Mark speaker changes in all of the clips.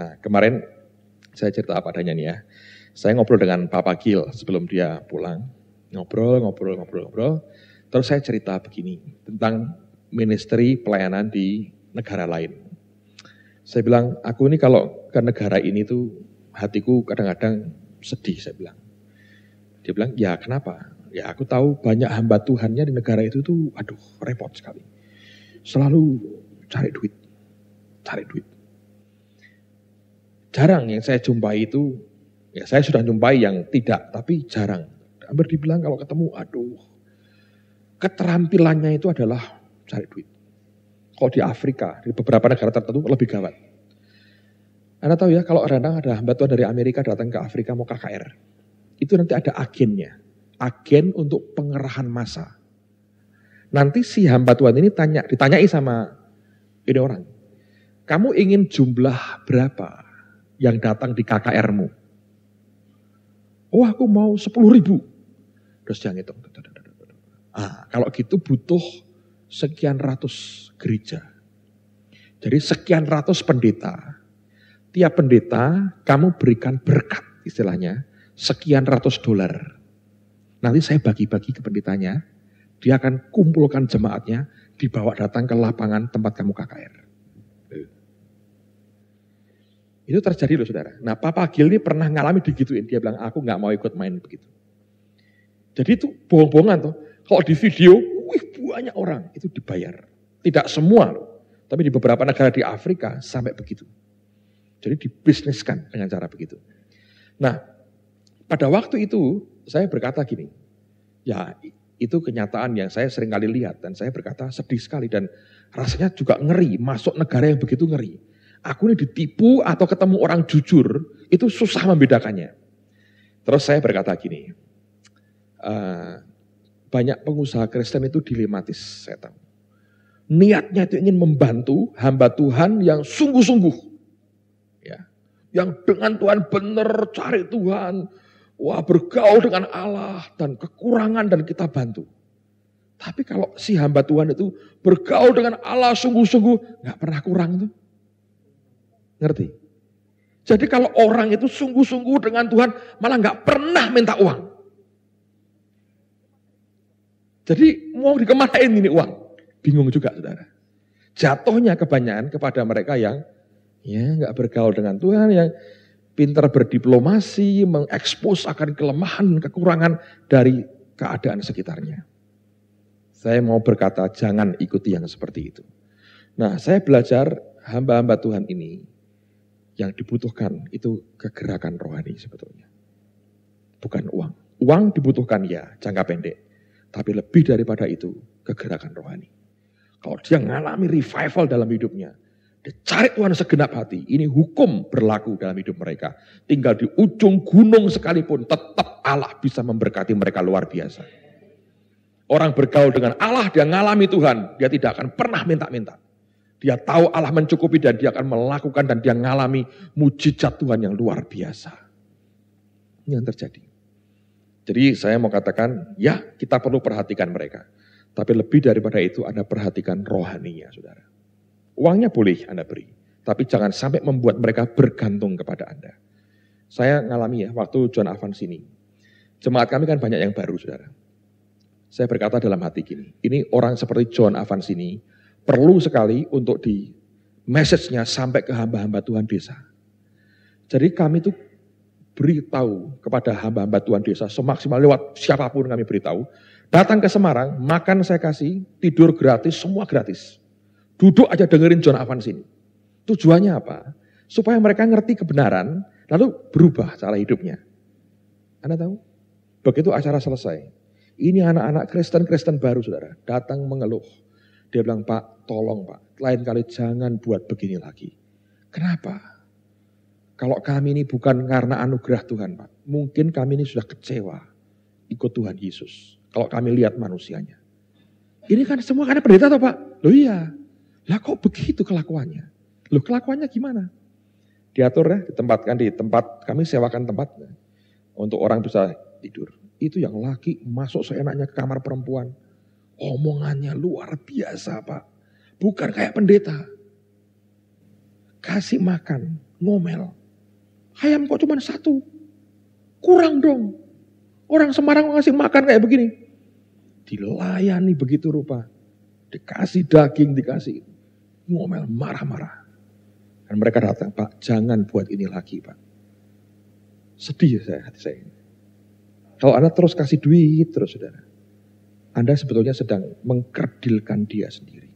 Speaker 1: Nah, kemarin saya cerita apa adanya nih ya. Saya ngobrol dengan Papa Gil sebelum dia pulang. Ngobrol, ngobrol, ngobrol, ngobrol. Terus saya cerita begini tentang ministry pelayanan di negara lain. Saya bilang, aku ini kalau ke negara ini tuh hatiku kadang-kadang sedih, saya bilang. Dia bilang, ya kenapa? Ya aku tahu banyak hamba Tuhannya di negara itu tuh, aduh repot sekali. Selalu cari duit, cari duit jarang yang saya jumpai itu, ya saya sudah jumpai yang tidak, tapi jarang. Hampir dibilang kalau ketemu, aduh, keterampilannya itu adalah cari duit. Kalau di Afrika, di beberapa negara tertentu lebih gawat. Anda tahu ya, kalau orang ada hamba Tuhan dari Amerika datang ke Afrika mau KKR, itu nanti ada agennya. Agen untuk pengerahan massa. Nanti si hamba Tuhan ini tanya, ditanyai sama ini orang, kamu ingin jumlah berapa? yang datang di KKR-mu. Oh aku mau 10 ribu. Terus dia ngitung. Ah, kalau gitu butuh sekian ratus gereja. Jadi sekian ratus pendeta. Tiap pendeta kamu berikan berkat istilahnya. Sekian ratus dolar. Nanti saya bagi-bagi ke pendetanya. Dia akan kumpulkan jemaatnya dibawa datang ke lapangan tempat kamu KKR. Itu terjadi loh saudara. Nah Papa Gil ini pernah ngalami digituin. Dia bilang, aku nggak mau ikut main begitu. Jadi itu bohong-bohongan tuh. Kalau di video, wih banyak orang itu dibayar. Tidak semua loh. Tapi di beberapa negara di Afrika sampai begitu. Jadi dibisniskan dengan cara begitu. Nah, pada waktu itu saya berkata gini, ya itu kenyataan yang saya sering kali lihat dan saya berkata sedih sekali dan rasanya juga ngeri masuk negara yang begitu ngeri. Aku ini ditipu atau ketemu orang jujur, itu susah membedakannya. Terus saya berkata gini, uh, banyak pengusaha Kristen itu dilematis, saya tahu. Niatnya itu ingin membantu hamba Tuhan yang sungguh-sungguh. Ya. Yang dengan Tuhan benar, cari Tuhan. Wah bergaul dengan Allah dan kekurangan dan kita bantu. Tapi kalau si hamba Tuhan itu bergaul dengan Allah sungguh-sungguh, gak pernah kurang tuh. Ngerti? Jadi kalau orang itu sungguh-sungguh dengan Tuhan, malah nggak pernah minta uang. Jadi mau dikemanain ini uang? Bingung juga saudara. Jatuhnya kebanyakan kepada mereka yang ya nggak bergaul dengan Tuhan, yang pintar berdiplomasi, mengekspos akan kelemahan, kekurangan dari keadaan sekitarnya. Saya mau berkata jangan ikuti yang seperti itu. Nah saya belajar hamba-hamba Tuhan ini yang dibutuhkan itu kegerakan rohani sebetulnya. Bukan uang. Uang dibutuhkan ya jangka pendek. Tapi lebih daripada itu kegerakan rohani. Kalau dia mengalami revival dalam hidupnya. Dia cari Tuhan segenap hati. Ini hukum berlaku dalam hidup mereka. Tinggal di ujung gunung sekalipun tetap Allah bisa memberkati mereka luar biasa. Orang bergaul dengan Allah, dia mengalami Tuhan. Dia tidak akan pernah minta-minta. Dia tahu Allah mencukupi dan dia akan melakukan dan dia mengalami mujizat Tuhan yang luar biasa. Ini yang terjadi. Jadi saya mau katakan, ya kita perlu perhatikan mereka. Tapi lebih daripada itu Anda perhatikan rohaninya, saudara. Uangnya boleh Anda beri, tapi jangan sampai membuat mereka bergantung kepada Anda. Saya ngalami ya, waktu John Avan sini. Jemaat kami kan banyak yang baru, saudara. Saya berkata dalam hati gini, ini orang seperti John Avan sini, perlu sekali untuk di message-nya sampai ke hamba-hamba Tuhan desa. Jadi kami itu beritahu kepada hamba-hamba Tuhan desa semaksimal lewat siapapun kami beritahu. Datang ke Semarang, makan saya kasih, tidur gratis, semua gratis. Duduk aja dengerin John Avan sini. Tujuannya apa? Supaya mereka ngerti kebenaran, lalu berubah cara hidupnya. Anda tahu? Begitu acara selesai, ini anak-anak Kristen-Kristen baru saudara, datang mengeluh dia bilang, Pak, tolong Pak, lain kali jangan buat begini lagi. Kenapa? Kalau kami ini bukan karena anugerah Tuhan Pak. Mungkin kami ini sudah kecewa ikut Tuhan Yesus. Kalau kami lihat manusianya. Ini kan semua karena pendeta toh Pak? Loh iya. Lah kok begitu kelakuannya? Loh kelakuannya gimana? Diatur ya, ditempatkan di tempat, kami sewakan tempat untuk orang bisa tidur. Itu yang laki masuk seenaknya ke kamar perempuan Omongannya luar biasa Pak. Bukan kayak pendeta. Kasih makan, ngomel. Ayam kok cuma satu. Kurang dong. Orang Semarang ngasih makan kayak begini. Dilayani begitu rupa. Dikasih daging, dikasih. Ngomel, marah-marah. Dan mereka datang, Pak, jangan buat ini lagi, Pak. Sedih ya saya hati saya. ini. Kalau Anda terus kasih duit, terus saudara. Anda sebetulnya sedang mengkerdilkan dia sendiri.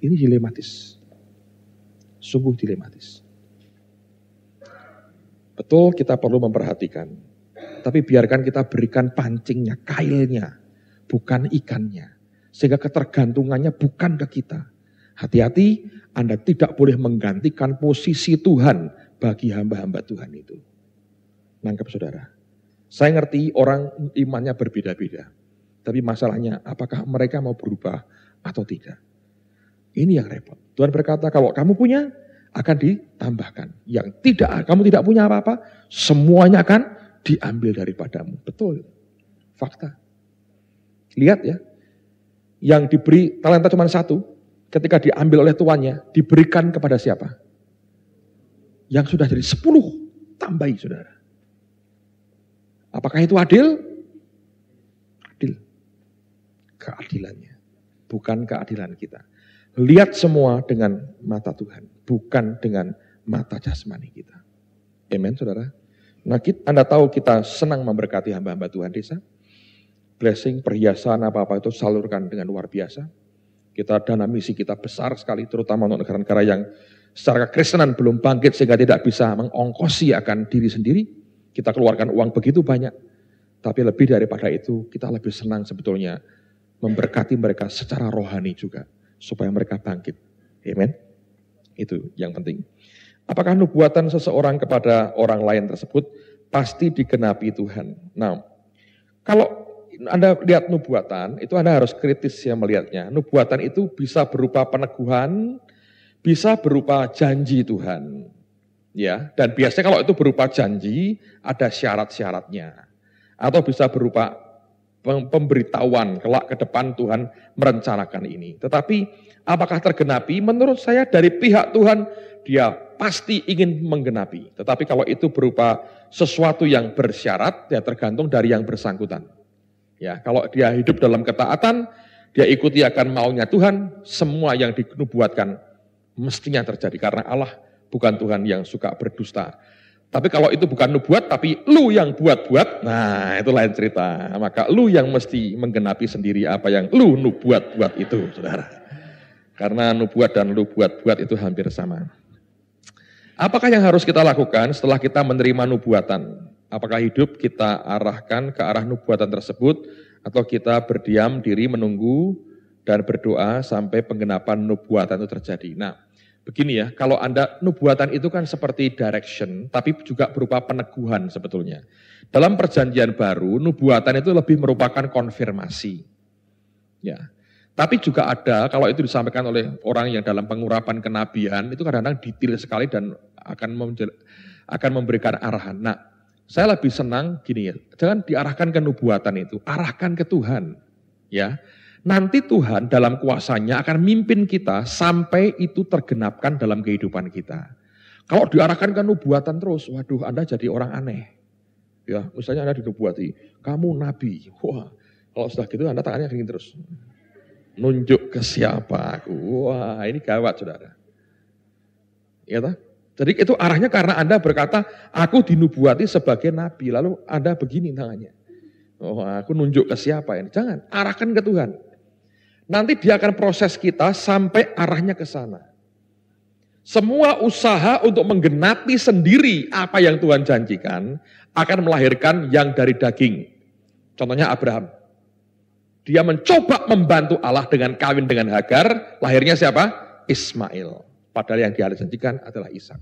Speaker 1: Ini dilematis. Sungguh dilematis. Betul kita perlu memperhatikan. Tapi biarkan kita berikan pancingnya, kailnya. Bukan ikannya. Sehingga ketergantungannya bukan ke kita. Hati-hati, Anda tidak boleh menggantikan posisi Tuhan bagi hamba-hamba Tuhan itu. Nangkap saudara. Saya ngerti orang imannya berbeda-beda. Tapi masalahnya apakah mereka mau berubah atau tidak. Ini yang repot. Tuhan berkata kalau kamu punya akan ditambahkan. Yang tidak kamu tidak punya apa-apa semuanya akan diambil daripadamu. Betul. Fakta. Lihat ya. Yang diberi talenta cuma satu, ketika diambil oleh tuannya, diberikan kepada siapa? Yang sudah jadi sepuluh, tambahi saudara. Apakah itu adil? keadilannya, bukan keadilan kita. Lihat semua dengan mata Tuhan, bukan dengan mata jasmani kita. Amen, saudara. Nah, kita, Anda tahu kita senang memberkati hamba-hamba Tuhan desa. Blessing, perhiasan, apa-apa itu salurkan dengan luar biasa. Kita dana misi kita besar sekali, terutama untuk negara-negara yang secara kekristenan belum bangkit sehingga tidak bisa mengongkosi akan diri sendiri. Kita keluarkan uang begitu banyak. Tapi lebih daripada itu, kita lebih senang sebetulnya memberkati mereka secara rohani juga supaya mereka bangkit. Amin. Itu yang penting. Apakah nubuatan seseorang kepada orang lain tersebut pasti dikenapi Tuhan? Nah, kalau anda lihat nubuatan, itu Anda harus kritis ya melihatnya. Nubuatan itu bisa berupa peneguhan, bisa berupa janji Tuhan. Ya, dan biasanya kalau itu berupa janji, ada syarat-syaratnya. Atau bisa berupa pemberitahuan kelak ke depan Tuhan merencanakan ini. Tetapi apakah tergenapi? Menurut saya dari pihak Tuhan dia pasti ingin menggenapi. Tetapi kalau itu berupa sesuatu yang bersyarat, ya tergantung dari yang bersangkutan. Ya, kalau dia hidup dalam ketaatan, dia ikuti akan maunya Tuhan, semua yang dinubuatkan mestinya terjadi karena Allah bukan Tuhan yang suka berdusta. Tapi kalau itu bukan nubuat, tapi lu yang buat-buat, nah itu lain cerita. Maka lu yang mesti menggenapi sendiri apa yang lu nubuat-buat itu, saudara. Karena nubuat dan lu buat-buat itu hampir sama. Apakah yang harus kita lakukan setelah kita menerima nubuatan? Apakah hidup kita arahkan ke arah nubuatan tersebut atau kita berdiam diri menunggu dan berdoa sampai penggenapan nubuatan itu terjadi? Nah, begini ya, kalau Anda nubuatan itu kan seperti direction, tapi juga berupa peneguhan sebetulnya. Dalam perjanjian baru, nubuatan itu lebih merupakan konfirmasi. Ya. Tapi juga ada, kalau itu disampaikan oleh orang yang dalam pengurapan kenabian, itu kadang-kadang detail sekali dan akan akan memberikan arahan. Nah, saya lebih senang gini ya, jangan diarahkan ke nubuatan itu, arahkan ke Tuhan. Ya, Nanti Tuhan dalam kuasanya akan mimpin kita sampai itu tergenapkan dalam kehidupan kita. Kalau diarahkan ke nubuatan terus, waduh Anda jadi orang aneh. Ya, misalnya Anda dinubuati, kamu nabi. Wah, kalau sudah gitu Anda tangannya dingin terus. Nunjuk ke siapa aku. Wah, ini gawat saudara. Iya tak? Jadi itu arahnya karena Anda berkata, aku dinubuati sebagai nabi. Lalu Anda begini tangannya. Oh, aku nunjuk ke siapa ini? Jangan, arahkan ke Tuhan nanti dia akan proses kita sampai arahnya ke sana. Semua usaha untuk menggenapi sendiri apa yang Tuhan janjikan akan melahirkan yang dari daging. Contohnya Abraham. Dia mencoba membantu Allah dengan kawin dengan Hagar, lahirnya siapa? Ismail. Padahal yang dia janjikan adalah Ishak.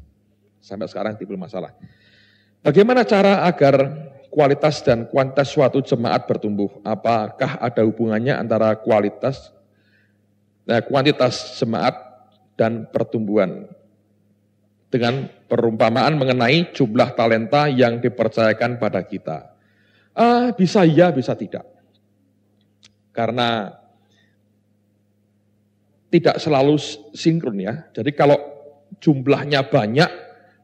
Speaker 1: Sampai sekarang tipe masalah. Bagaimana cara agar kualitas dan kuantitas suatu jemaat bertumbuh? Apakah ada hubungannya antara kualitas Nah, kuantitas jemaat dan pertumbuhan dengan perumpamaan mengenai jumlah talenta yang dipercayakan pada kita. ah bisa iya, bisa tidak. Karena tidak selalu sinkron ya. Jadi kalau jumlahnya banyak,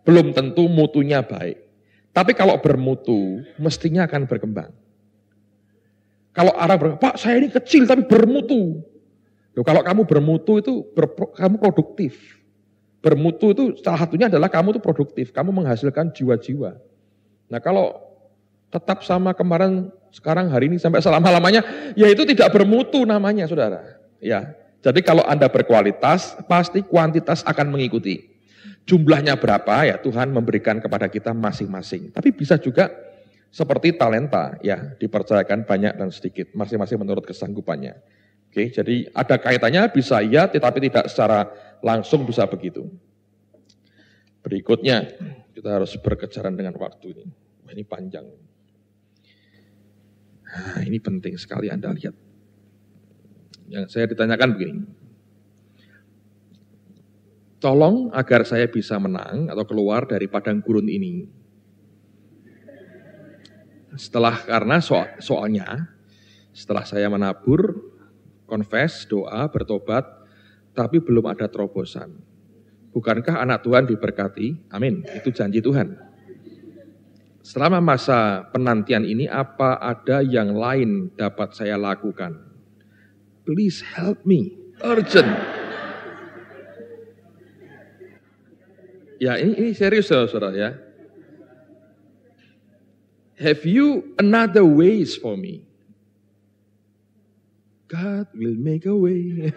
Speaker 1: belum tentu mutunya baik. Tapi kalau bermutu, mestinya akan berkembang. Kalau arah berkata, Pak saya ini kecil tapi bermutu. Loh, kalau kamu bermutu itu berpro, kamu produktif. Bermutu itu salah satunya adalah kamu itu produktif, kamu menghasilkan jiwa-jiwa. Nah kalau tetap sama kemarin, sekarang, hari ini sampai selama-lamanya, ya itu tidak bermutu namanya saudara. Ya, jadi kalau Anda berkualitas, pasti kuantitas akan mengikuti. Jumlahnya berapa ya Tuhan memberikan kepada kita masing-masing. Tapi bisa juga seperti talenta ya dipercayakan banyak dan sedikit masing-masing menurut kesanggupannya. Oke, jadi ada kaitannya bisa iya tetapi tidak secara langsung bisa begitu. Berikutnya, kita harus berkejaran dengan waktu ini. Wah, ini panjang. Nah, ini penting sekali Anda lihat. Yang saya ditanyakan begini. Tolong agar saya bisa menang atau keluar dari padang gurun ini. Setelah karena soal, soalnya setelah saya menabur confess, doa, bertobat, tapi belum ada terobosan. Bukankah anak Tuhan diberkati? Amin. Itu janji Tuhan. Selama masa penantian ini, apa ada yang lain dapat saya lakukan? Please help me. Urgent. Ya, ini, ini serius, saudara ya. Have you another ways for me? God will make a way.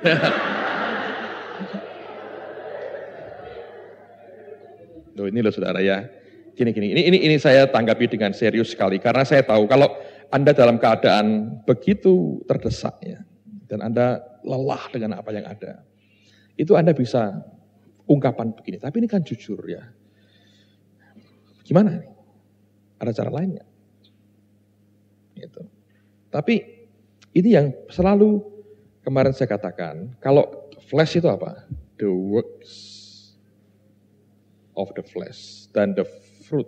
Speaker 1: Loh, ini loh saudara ya. Gini gini. Ini ini ini saya tanggapi dengan serius sekali karena saya tahu kalau Anda dalam keadaan begitu terdesak ya dan Anda lelah dengan apa yang ada. Itu Anda bisa ungkapan begini, tapi ini kan jujur ya. Gimana Ada cara lainnya? Gitu. Tapi ini yang selalu kemarin saya katakan, kalau flesh itu apa? The works of the flesh dan the fruit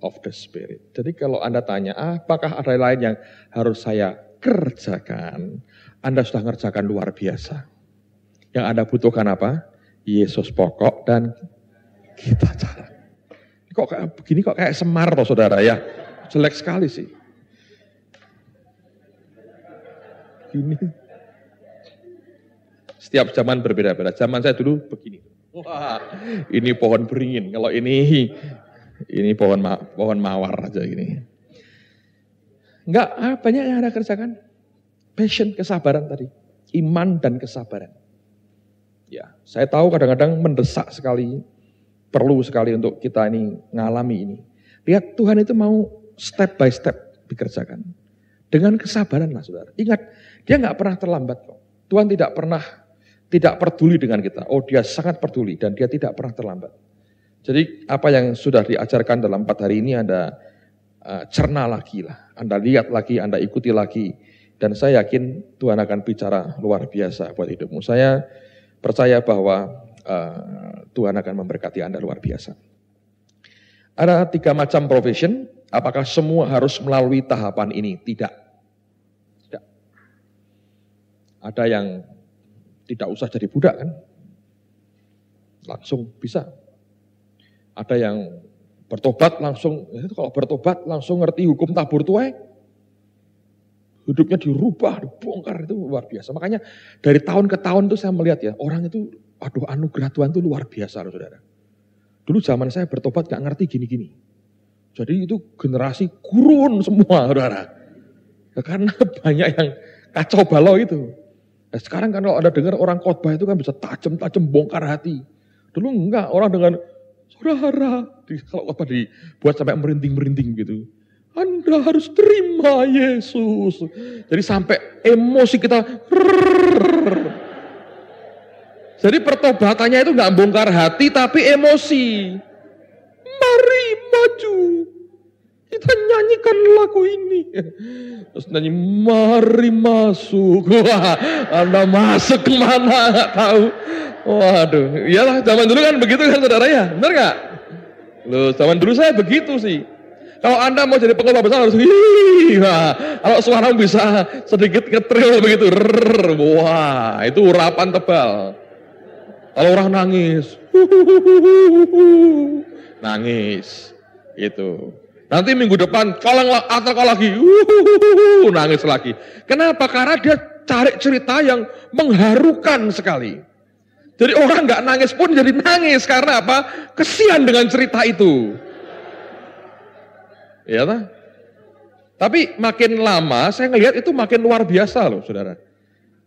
Speaker 1: of the spirit. Jadi kalau Anda tanya, apakah ada lain yang harus saya kerjakan? Anda sudah ngerjakan luar biasa. Yang Anda butuhkan apa? Yesus pokok dan kita jalan. Kok kayak begini kok kayak semar loh saudara ya. Jelek sekali sih. begini. Setiap zaman berbeda-beda. Zaman saya dulu begini. Wah, ini pohon beringin. Kalau ini ini pohon ma pohon mawar aja ini. Enggak, ah, banyak yang ada kerjakan. Passion, kesabaran tadi. Iman dan kesabaran. Ya, saya tahu kadang-kadang mendesak sekali, perlu sekali untuk kita ini ngalami ini. Lihat Tuhan itu mau step by step dikerjakan. Dengan kesabaran lah saudara. Ingat, dia nggak pernah terlambat kok. Tuhan tidak pernah tidak peduli dengan kita. Oh dia sangat peduli dan dia tidak pernah terlambat. Jadi apa yang sudah diajarkan dalam empat hari ini Anda uh, eh, cerna lagi lah. Anda lihat lagi, Anda ikuti lagi. Dan saya yakin Tuhan akan bicara luar biasa buat hidupmu. Saya percaya bahwa uh, Tuhan akan memberkati Anda luar biasa. Ada tiga macam provision. Apakah semua harus melalui tahapan ini? Tidak. Ada yang tidak usah jadi budak kan, langsung bisa. Ada yang bertobat langsung, eh, kalau bertobat langsung ngerti hukum tabur tuai, hidupnya dirubah, dibongkar, itu luar biasa. Makanya dari tahun ke tahun tuh saya melihat ya, orang itu, aduh anugerah Tuhan itu luar biasa loh saudara. Dulu zaman saya bertobat gak ngerti gini-gini. Jadi itu generasi kurun semua saudara. Ya, karena banyak yang kacau balau itu. Nah, sekarang kan kalau ada dengar orang khotbah itu kan bisa tajam-tajam bongkar hati. Dulu enggak, orang dengan saudara, kalau khotbah dibuat sampai merinding-merinding gitu. Anda harus terima Yesus. Jadi sampai emosi kita. Rrrr. Jadi pertobatannya itu nggak bongkar hati tapi emosi. Mari maju. Kita nyanyikan lagu ini. Terus nyanyi, mari masuk. Wah, Anda masuk kemana? Gak tahu. Waduh, iyalah zaman dulu kan begitu kan saudara ya, benar gak? Loh, zaman dulu saya begitu sih. Kalau Anda mau jadi pengelola besar harus wah kalau suara bisa sedikit ngetril begitu. Rrr, wah, itu urapan tebal. Kalau orang nangis, nangis. itu Nanti minggu depan kalang atakal lagi, uhuhuhu, nangis lagi. Kenapa? Karena dia cari cerita yang mengharukan sekali. Jadi orang nggak nangis pun jadi nangis karena apa? Kesian dengan cerita itu. Iya tak? Tapi makin lama saya ngelihat itu makin luar biasa loh saudara.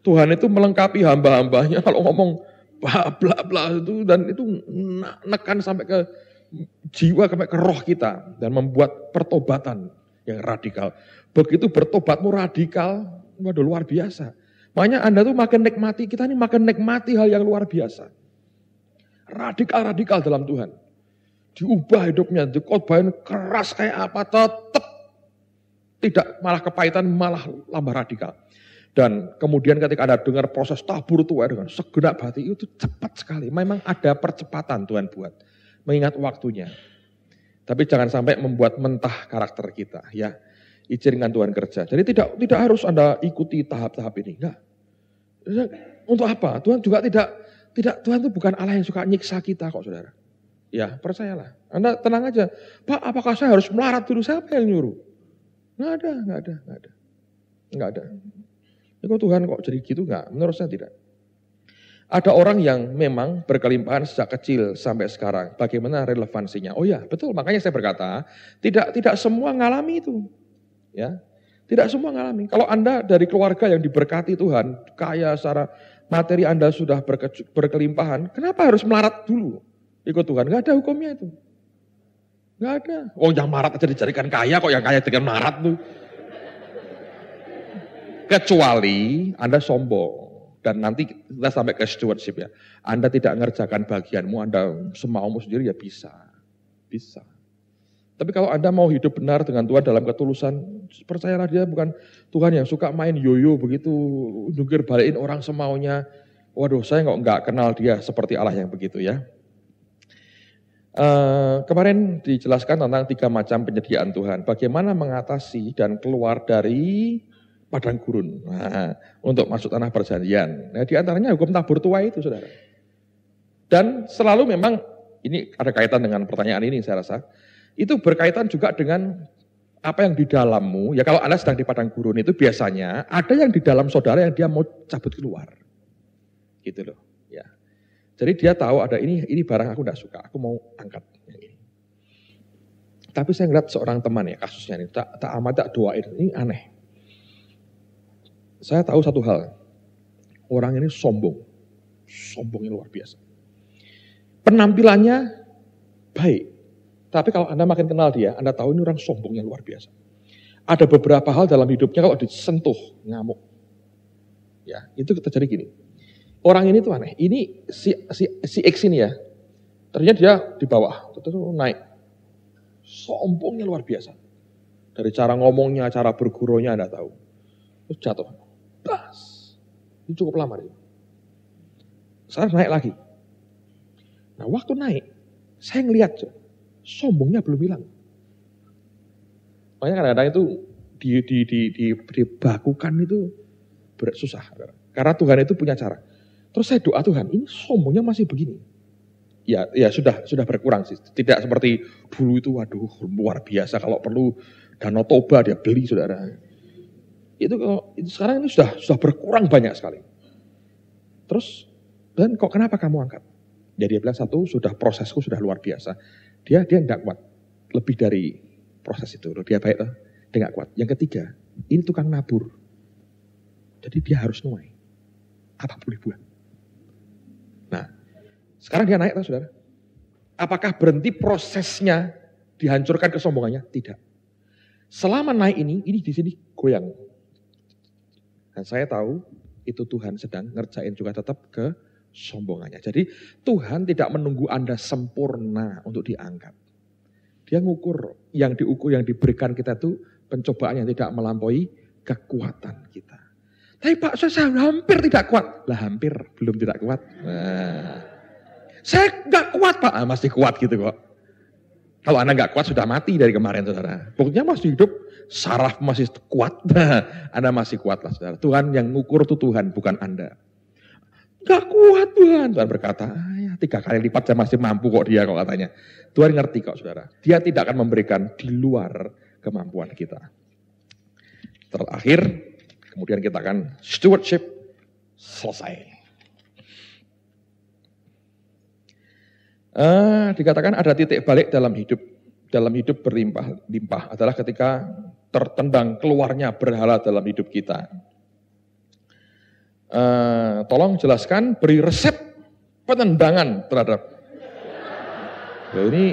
Speaker 1: Tuhan itu melengkapi hamba-hambanya kalau ngomong bla bla bla itu dan itu nekan sampai ke jiwa sampai keroh kita dan membuat pertobatan yang radikal. Begitu bertobatmu radikal, waduh luar biasa. Makanya Anda tuh makin nikmati, kita ini makin nikmati hal yang luar biasa. Radikal-radikal dalam Tuhan. Diubah hidupnya, dikotbahin keras kayak apa, tetap tidak malah kepahitan, malah lambah radikal. Dan kemudian ketika Anda dengar proses tabur tua dengan segenap hati itu cepat sekali. Memang ada percepatan Tuhan buat mengingat waktunya. Tapi jangan sampai membuat mentah karakter kita ya. Izinkan Tuhan kerja. Jadi tidak tidak harus Anda ikuti tahap-tahap ini. Enggak. Untuk apa? Tuhan juga tidak tidak Tuhan itu bukan Allah yang suka nyiksa kita kok Saudara. Ya, percayalah. Anda tenang aja. Pak, apakah saya harus melarat dulu? Siapa yang nyuruh? Enggak ada, enggak ada, enggak ada. Enggak ada. Ya kok Tuhan kok jadi gitu? Enggak, menurut saya tidak. Ada orang yang memang berkelimpahan sejak kecil sampai sekarang. Bagaimana relevansinya? Oh ya, betul. Makanya saya berkata, tidak tidak semua ngalami itu. Ya. Tidak semua ngalami. Kalau Anda dari keluarga yang diberkati Tuhan, kaya secara materi Anda sudah berkelimpahan, kenapa harus melarat dulu ikut Tuhan? Gak ada hukumnya itu. Gak ada. Oh yang marat aja dijadikan kaya, kok yang kaya dengan marat tuh. Kecuali Anda sombong. Dan nanti kita sampai ke stewardship ya. Anda tidak mengerjakan bagianmu, Anda semaumu sendiri ya bisa. Bisa. Tapi kalau Anda mau hidup benar dengan Tuhan dalam ketulusan, percayalah dia bukan Tuhan yang suka main yoyo begitu, nunggir balikin orang semaunya. Waduh, saya nggak nggak kenal dia seperti Allah yang begitu ya. Uh, kemarin dijelaskan tentang tiga macam penyediaan Tuhan. Bagaimana mengatasi dan keluar dari padang gurun nah, untuk masuk tanah perjanjian. Nah, di antaranya hukum tabur tua itu, saudara. Dan selalu memang ini ada kaitan dengan pertanyaan ini saya rasa. Itu berkaitan juga dengan apa yang di dalammu. Ya kalau Anda sedang di padang gurun itu biasanya ada yang di dalam saudara yang dia mau cabut keluar. Gitu loh, ya. Jadi dia tahu ada ini ini barang aku tidak suka, aku mau angkat Tapi saya ngeliat seorang teman ya kasusnya ini, tak, tak amat tak doain, ini aneh saya tahu satu hal. Orang ini sombong. Sombongnya luar biasa. Penampilannya baik. Tapi kalau Anda makin kenal dia, Anda tahu ini orang sombongnya luar biasa. Ada beberapa hal dalam hidupnya kalau disentuh, ngamuk. Ya, itu terjadi gini. Orang ini tuh aneh. Ini si, si, si X ini ya. Ternyata dia di bawah, terus naik. Sombongnya luar biasa. Dari cara ngomongnya, cara bergurunya Anda tahu. Terus jatuh. Tas. Itu cukup lama dia. Saya naik lagi. Nah waktu naik, saya ngeliat sombongnya belum hilang. Makanya kadang-kadang itu di, di, di, di, dibakukan itu berat, susah. Karena Tuhan itu punya cara. Terus saya doa Tuhan, ini sombongnya masih begini. Ya, ya sudah sudah berkurang sih. Tidak seperti dulu itu, waduh luar biasa. Kalau perlu danau toba dia beli saudara. Itu itu sekarang ini sudah sudah berkurang banyak sekali. Terus dan kok kenapa kamu angkat? Jadi ya, dia bilang satu sudah prosesku sudah luar biasa. Dia dia nggak kuat lebih dari proses itu. Dia baik loh, eh, dia nggak kuat. Yang ketiga ini tukang nabur. Jadi dia harus nuai. Apa boleh buat? Nah, sekarang dia naik tahu saudara. Apakah berhenti prosesnya dihancurkan kesombongannya? Tidak. Selama naik ini, ini di sini goyang. Dan saya tahu itu Tuhan sedang ngerjain juga tetap ke sombongannya. Jadi Tuhan tidak menunggu Anda sempurna untuk dianggap. Dia ngukur yang diukur yang diberikan kita itu pencobaan yang tidak melampaui kekuatan kita. Tapi Pak saya, saya hampir tidak kuat. Lah hampir belum tidak kuat. Nah. Saya nggak kuat Pak, ah, masih kuat gitu kok. Kalau Anda nggak kuat sudah mati dari kemarin saudara. Pokoknya masih hidup, saraf masih kuat. anda masih kuat lah saudara. Tuhan yang ngukur itu Tuhan, bukan Anda. Nggak kuat Tuhan. Tuhan berkata, ya tiga kali lipat saya masih mampu kok dia kok katanya. Tuhan ngerti kok saudara. Dia tidak akan memberikan di luar kemampuan kita. Terakhir, kemudian kita akan stewardship selesai. eh, dikatakan ada titik balik dalam hidup. Dalam hidup berlimpah-limpah adalah ketika tertendang keluarnya berhala dalam hidup kita. Uh, tolong jelaskan, beri resep penendangan terhadap. Ya, ini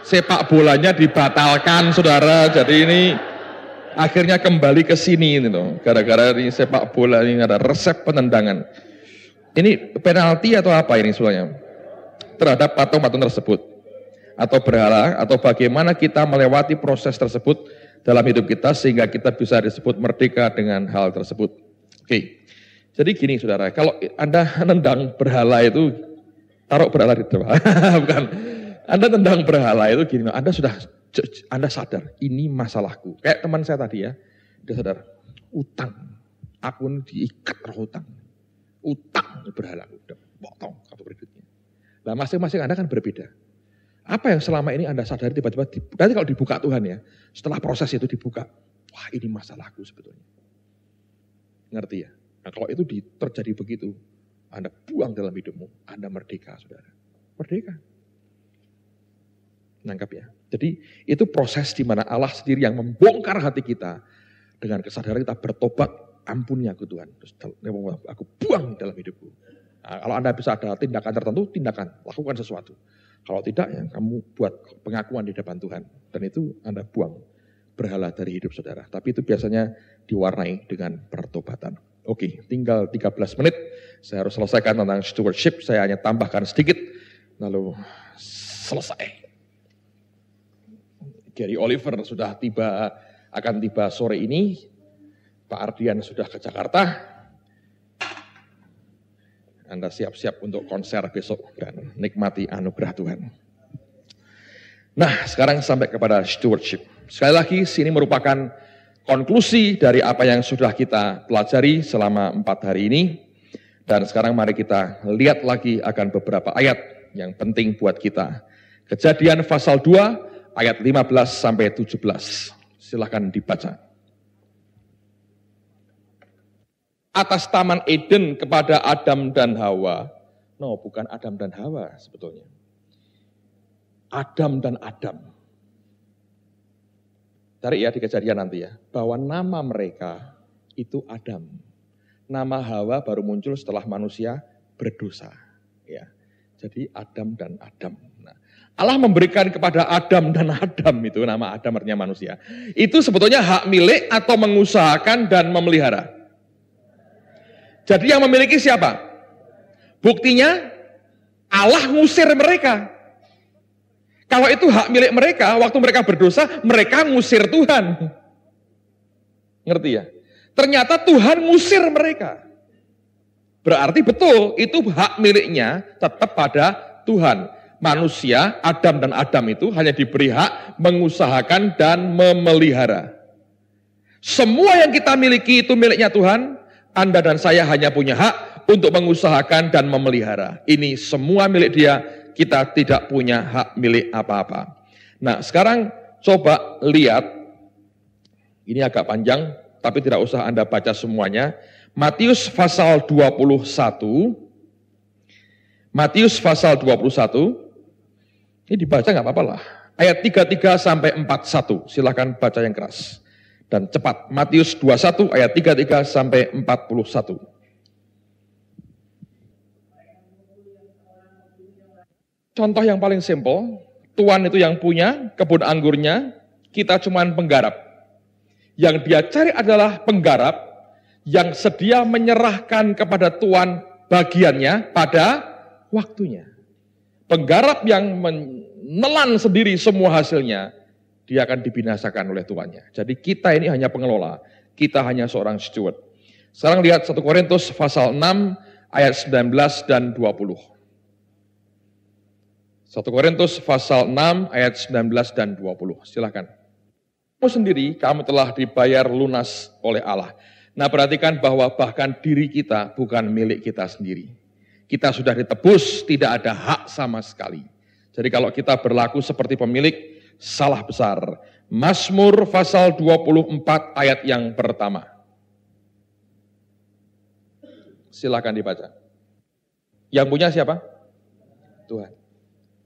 Speaker 1: sepak bolanya dibatalkan saudara, jadi ini akhirnya kembali ke sini ini loh. Gara-gara ini sepak bola ini ada resep penendangan. Ini penalti atau apa ini sebenarnya? terhadap patung-patung tersebut atau berhala atau bagaimana kita melewati proses tersebut dalam hidup kita sehingga kita bisa disebut merdeka dengan hal tersebut. Oke. Jadi gini saudara, kalau Anda nendang berhala itu taruh berhala di depan. Bukan. Anda nendang berhala itu gini, Anda sudah Anda sadar ini masalahku. Kayak teman saya tadi ya, dia sadar utang. Aku diikat roh utang. Utang berhala udah potong Nah masing-masing Anda kan berbeda. Apa yang selama ini Anda sadari tiba-tiba, nanti kalau dibuka Tuhan ya, setelah proses itu dibuka, wah ini masalahku sebetulnya. Ngerti ya? Nah kalau itu terjadi begitu, Anda buang dalam hidupmu, Anda merdeka saudara. Merdeka. Nangkap ya? Jadi itu proses di mana Allah sendiri yang membongkar hati kita dengan kesadaran kita bertobat ampuni aku Tuhan. Terus aku buang dalam hidupku. Nah, kalau Anda bisa ada tindakan tertentu, tindakan, lakukan sesuatu. Kalau tidak, ya, kamu buat pengakuan di depan Tuhan. Dan itu Anda buang berhala dari hidup saudara. Tapi itu biasanya diwarnai dengan pertobatan. Oke, tinggal 13 menit. Saya harus selesaikan tentang stewardship. Saya hanya tambahkan sedikit, lalu selesai. Gary Oliver sudah tiba, akan tiba sore ini. Pak Ardian sudah ke Jakarta. Anda siap-siap untuk konser besok dan nikmati anugerah Tuhan. Nah, sekarang sampai kepada stewardship. Sekali lagi, sini merupakan konklusi dari apa yang sudah kita pelajari selama empat hari ini. Dan sekarang mari kita lihat lagi akan beberapa ayat yang penting buat kita. Kejadian pasal 2 ayat 15 sampai 17. Silahkan dibaca. atas Taman Eden kepada Adam dan Hawa. No, bukan Adam dan Hawa sebetulnya. Adam dan Adam. Cari ya di kejadian ya nanti ya. Bahwa nama mereka itu Adam. Nama Hawa baru muncul setelah manusia berdosa. Ya. Jadi Adam dan Adam. Nah, Allah memberikan kepada Adam dan Adam itu nama Adam artinya manusia. Itu sebetulnya hak milik atau mengusahakan dan memelihara. Jadi yang memiliki siapa? Buktinya Allah ngusir mereka. Kalau itu hak milik mereka, waktu mereka berdosa, mereka ngusir Tuhan. Ngerti ya? Ternyata Tuhan ngusir mereka. Berarti betul, itu hak miliknya tetap pada Tuhan. Manusia, Adam dan Adam itu hanya diberi hak mengusahakan dan memelihara. Semua yang kita miliki itu miliknya Tuhan, anda dan saya hanya punya hak untuk mengusahakan dan memelihara. Ini semua milik dia, kita tidak punya hak milik apa-apa. Nah, sekarang coba lihat, ini agak panjang, tapi tidak usah Anda baca semuanya. Matius pasal 21, Matius pasal 21, ini dibaca nggak apa-apa lah. Ayat 33 sampai 41, silahkan baca yang keras dan cepat. Matius 21 ayat 33 sampai 41. Contoh yang paling simpel, tuan itu yang punya kebun anggurnya, kita cuman penggarap. Yang dia cari adalah penggarap yang sedia menyerahkan kepada tuan bagiannya pada waktunya. Penggarap yang menelan sendiri semua hasilnya dia akan dibinasakan oleh tuannya. Jadi kita ini hanya pengelola, kita hanya seorang steward. Sekarang lihat 1 Korintus pasal 6 ayat 19 dan 20. 1 Korintus pasal 6 ayat 19 dan 20. Silahkan. Kamu sendiri, kamu telah dibayar lunas oleh Allah. Nah perhatikan bahwa bahkan diri kita bukan milik kita sendiri. Kita sudah ditebus, tidak ada hak sama sekali. Jadi kalau kita berlaku seperti pemilik, salah besar. Masmur pasal 24 ayat yang pertama. Silahkan dibaca. Yang punya siapa? Tuhan.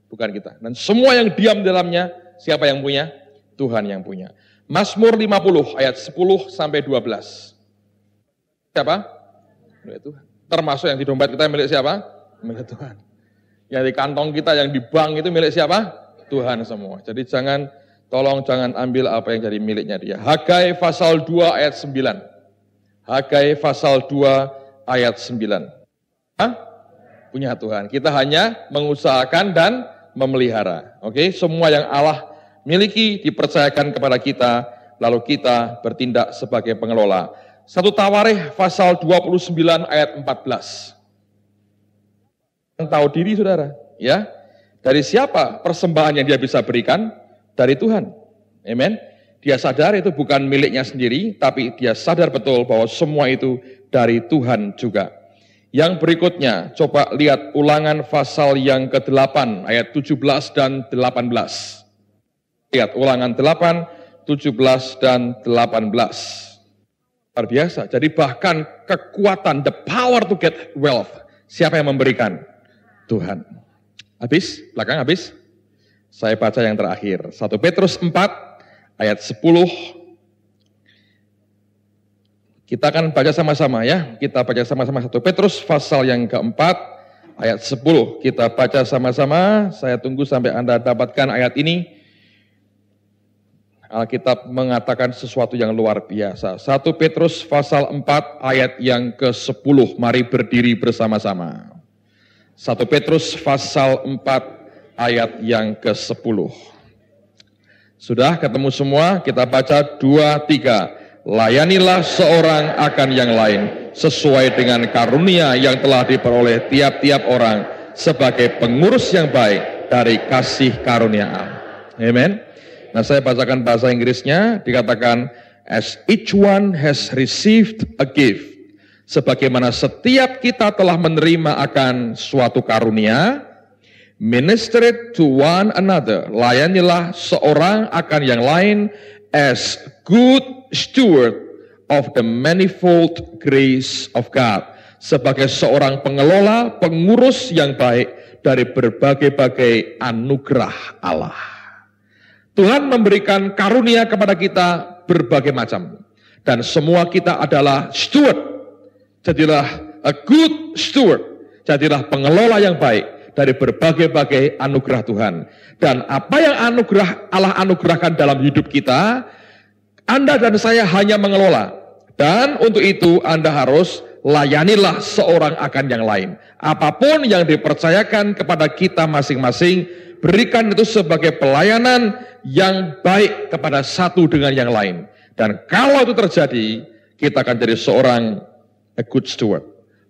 Speaker 1: Bukan kita. Dan semua yang diam dalamnya, siapa yang punya? Tuhan yang punya. Mazmur 50 ayat 10 sampai 12. Siapa? Milik Tuhan. Termasuk yang di dompet kita milik siapa? Milik Tuhan. Yang di kantong kita, yang di bank itu milik siapa? Tuhan semua. Jadi jangan tolong jangan ambil apa yang jadi miliknya dia. Hagai pasal 2 ayat 9. Hagai pasal 2 ayat 9. Hah? Punya Tuhan. Kita hanya mengusahakan dan memelihara. Oke, semua yang Allah miliki dipercayakan kepada kita lalu kita bertindak sebagai pengelola. Satu Tawarikh pasal 29 ayat 14. Yang tahu diri saudara, ya. Dari siapa persembahan yang dia bisa berikan? Dari Tuhan. Amen. Dia sadar itu bukan miliknya sendiri, tapi dia sadar betul bahwa semua itu dari Tuhan juga. Yang berikutnya, coba lihat ulangan pasal yang ke-8, ayat 17 dan 18. Lihat ulangan 8, 17 dan 18. Luar biasa, jadi bahkan kekuatan, the power to get wealth, siapa yang memberikan? Tuhan. Habis? Belakang habis? Saya baca yang terakhir. 1 Petrus 4 ayat 10. Kita akan baca sama-sama ya. Kita baca sama-sama 1 Petrus pasal yang keempat ayat 10. Kita baca sama-sama. Saya tunggu sampai Anda dapatkan ayat ini. Alkitab mengatakan sesuatu yang luar biasa. 1 Petrus pasal 4 ayat yang ke-10. Mari berdiri bersama-sama. 1 Petrus pasal 4 ayat yang ke-10. Sudah ketemu semua, kita baca 2 3. Layanilah seorang akan yang lain sesuai dengan karunia yang telah diperoleh tiap-tiap orang sebagai pengurus yang baik dari kasih karunia Allah. Amen. Nah, saya bacakan bahasa Inggrisnya dikatakan as each one has received a gift sebagaimana setiap kita telah menerima akan suatu karunia, minister to one another, layanilah seorang akan yang lain as good steward of the manifold grace of God. Sebagai seorang pengelola, pengurus yang baik dari berbagai-bagai anugerah Allah. Tuhan memberikan karunia kepada kita berbagai macam. Dan semua kita adalah steward Jadilah a good steward. Jadilah pengelola yang baik dari berbagai-bagai anugerah Tuhan. Dan apa yang anugerah Allah anugerahkan dalam hidup kita, Anda dan saya hanya mengelola. Dan untuk itu Anda harus layanilah seorang akan yang lain. Apapun yang dipercayakan kepada kita masing-masing, berikan itu sebagai pelayanan yang baik kepada satu dengan yang lain. Dan kalau itu terjadi, kita akan jadi seorang A good steward.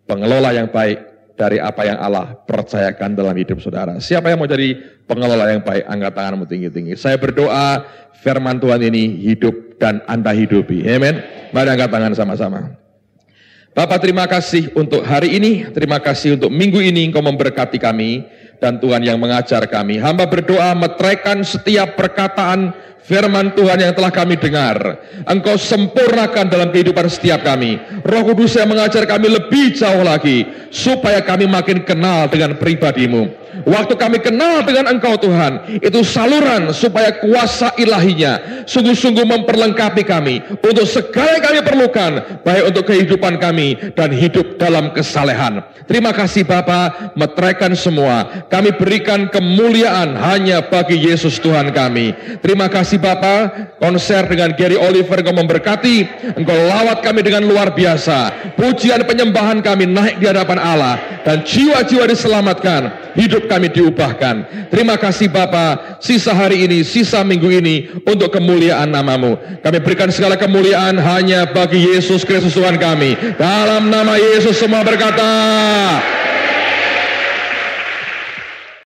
Speaker 1: Pengelola yang baik dari apa yang Allah percayakan dalam hidup saudara. Siapa yang mau jadi pengelola yang baik? Angkat tanganmu tinggi-tinggi. Saya berdoa firman Tuhan ini hidup dan Anda hidupi. Amen. Mari angkat tangan sama-sama. Bapak terima kasih untuk hari ini, terima kasih untuk minggu ini engkau memberkati kami dan Tuhan yang mengajar kami. Hamba berdoa metraikan setiap perkataan Firman Tuhan yang telah kami dengar, Engkau sempurnakan dalam kehidupan setiap kami. Roh Kudus yang mengajar kami lebih jauh lagi, supaya kami makin kenal dengan pribadimu. Waktu kami kenal dengan Engkau Tuhan, itu saluran supaya kuasa ilahinya sungguh-sungguh memperlengkapi kami untuk segala yang kami perlukan, baik untuk kehidupan kami dan hidup dalam kesalehan. Terima kasih Bapak. metrekan semua. Kami berikan kemuliaan hanya bagi Yesus Tuhan kami. Terima kasih kasih Bapa, konser dengan Gary Oliver engkau memberkati, engkau lawat kami dengan luar biasa. Pujian penyembahan kami naik di hadapan Allah dan jiwa-jiwa diselamatkan, hidup kami diubahkan. Terima kasih Bapa, sisa hari ini, sisa minggu ini untuk kemuliaan namamu. Kami berikan segala kemuliaan hanya bagi Yesus Kristus Tuhan kami. Dalam nama Yesus semua berkata,